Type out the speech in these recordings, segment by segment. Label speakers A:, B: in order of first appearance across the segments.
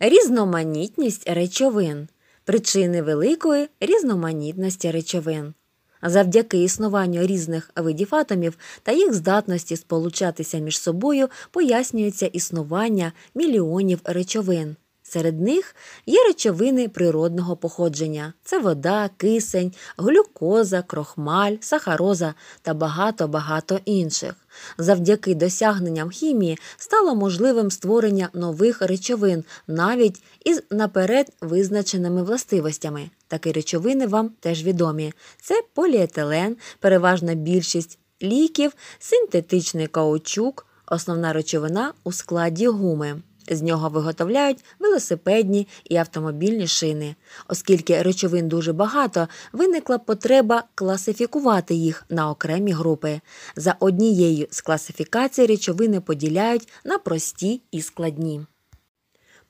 A: різноманітність речовин, причини великої різноманітності речовин. Завдяки існуванню різних видів атомів та їх здатності сполучатися між собою пояснюється існування мільйонів речовин. Серед них є речовини природного походження це вода, кисень, глюкоза, крохмаль, сахароза та багато-багато інших. Завдяки досягненням хімії стало можливим створення нових речовин, навіть із наперед визначеними властивостями. Такі речовини вам теж відомі. Це поліетилен, переважна більшість ліків, синтетичний каучук, основна речовина у складі гуми. З нього виготовляють велосипедні і автомобільні шини. Оскільки речовин дуже багато, виникла потреба класифікувати їх на окремі групи. За однією з класифікацій речовини поділяють на прості і складні.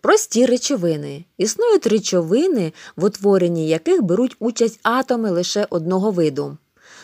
A: Прості речовини. Існують речовини, в утворенні яких беруть участь атоми лише одного виду.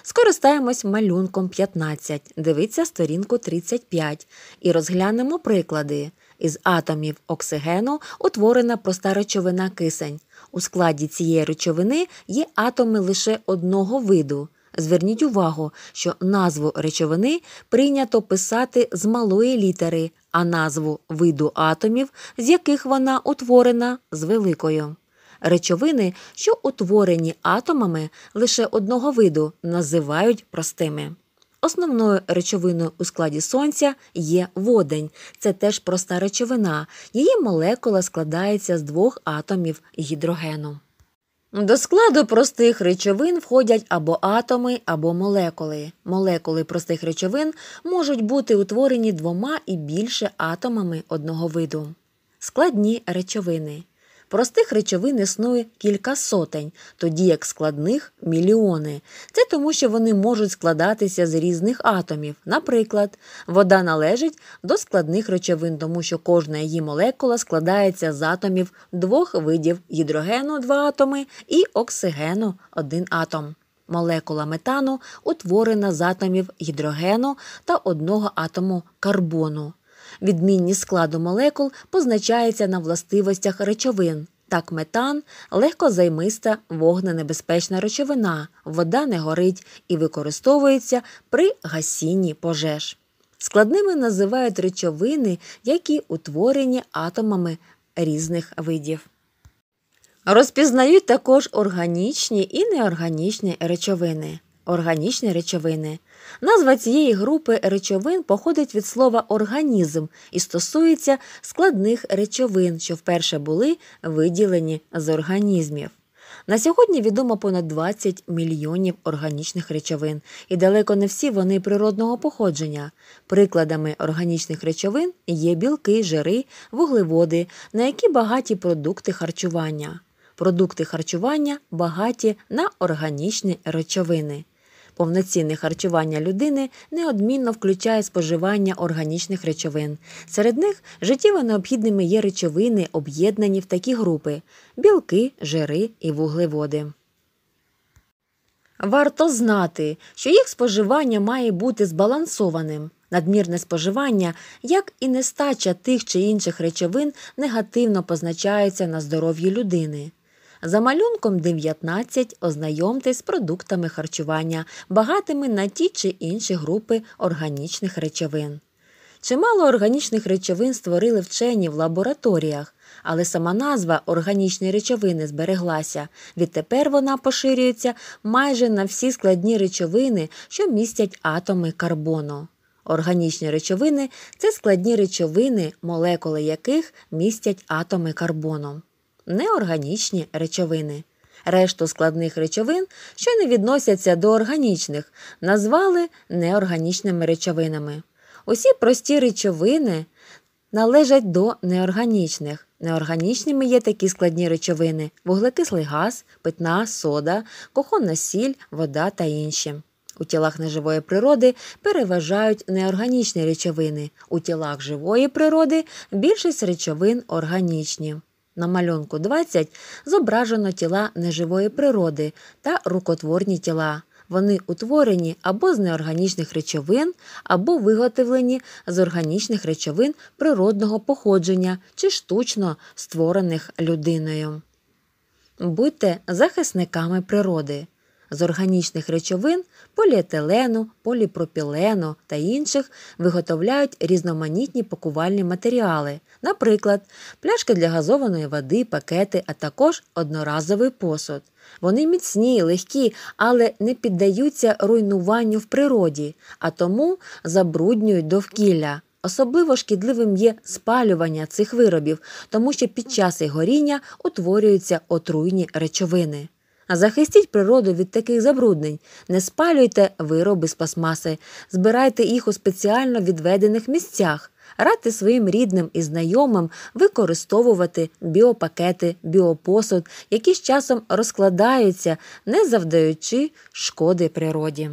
A: Скористаємось малюнком 15, дивиться сторінку 35 і розглянемо приклади. Із атомів оксигену утворена проста речовина кисень. У складі цієї речовини є атоми лише одного виду. Зверніть увагу, що назву речовини прийнято писати з малої літери, а назву виду атомів, з яких вона утворена, з великою. Речовини, що утворені атомами лише одного виду, називають простими. Основною речовиною у складі сонця є водень. Це теж проста речовина. Її молекула складається з двох атомів гідрогену. До складу простих речовин входять або атоми, або молекули. Молекули простих речовин можуть бути утворені двома і більше атомами одного виду. Складні речовини. Простих речовин існує кілька сотень, тоді як складних мільйони. Це тому, що вони можуть складатися з різних атомів. Наприклад, вода належить до складних речовин, тому що кожна її молекула складається з атомів двох видів гідрогену, два атоми і оксигену один атом. Молекула метану утворена з атомів гідрогену та одного атому карбону. Відмінність складу молекул позначається на властивостях речовин. Так, метан легкозаймиста вогненебезпечна речовина, вода не горить і використовується при гасінні пожеж. Складними називають речовини, які утворені атомами різних видів. Розпізнають також органічні і неорганічні речовини органічні речовини. Назва цієї групи речовин походить від слова організм і стосується складних речовин, що вперше були виділені з організмів. На сьогодні відомо понад 20 мільйонів органічних речовин, і далеко не всі вони природного походження. Прикладами органічних речовин є білки, жири, вуглеводи, на які багаті продукти харчування. Продукти харчування багаті на органічні речовини. Повноцінне харчування людини неодмінно включає споживання органічних речовин. Серед них життєво необхідними є речовини, об'єднані в такі групи білки, жири і вуглеводи. Варто знати, що їх споживання має бути збалансованим. Надмірне споживання, як і нестача тих чи інших речовин, негативно позначається на здоров'ї людини. За малюнком 19 ознайомтесь з продуктами харчування, багатими на ті чи інші групи органічних речовин. Чимало органічних речовин створили вчені в лабораторіях, але сама назва органічні речовини збереглася. Відтепер вона поширюється майже на всі складні речовини, що містять атоми карбону. Органічні речовини це складні речовини, молекули яких містять атоми карбону неорганічні речовини. Решту складних речовин, що не відносяться до органічних, назвали неорганічними речовинами. Усі прості речовини належать до неорганічних. Неорганічними є такі складні речовини: вуглекислий газ, питна, сода, кухонна сіль, вода та інші. У тілах неживої природи переважають неорганічні речовини. У тілах живої природи більшість речовин органічні на малюнку 20 зображено тіла неживої природи та рукотворні тіла. Вони утворені або з неорганічних речовин, або виготовлені з органічних речовин природного походження чи штучно створених людиною. Будьте захисниками природи. З органічних речовин поліетилену, поліпропілену та інших виготовляють різноманітні пакувальні матеріали, наприклад, пляшки для газованої води, пакети, а також одноразовий посуд. Вони міцні, легкі, але не піддаються руйнуванню в природі, а тому забруднюють довкілля. Особливо шкідливим є спалювання цих виробів, тому що під час їх горіння утворюються отруйні речовини. Захистіть природу від таких забруднень, не спалюйте вироби з пасмаси, збирайте їх у спеціально відведених місцях, радьте своїм рідним і знайомим використовувати біопакети, біопосуд, які з часом розкладаються, не завдаючи шкоди природі.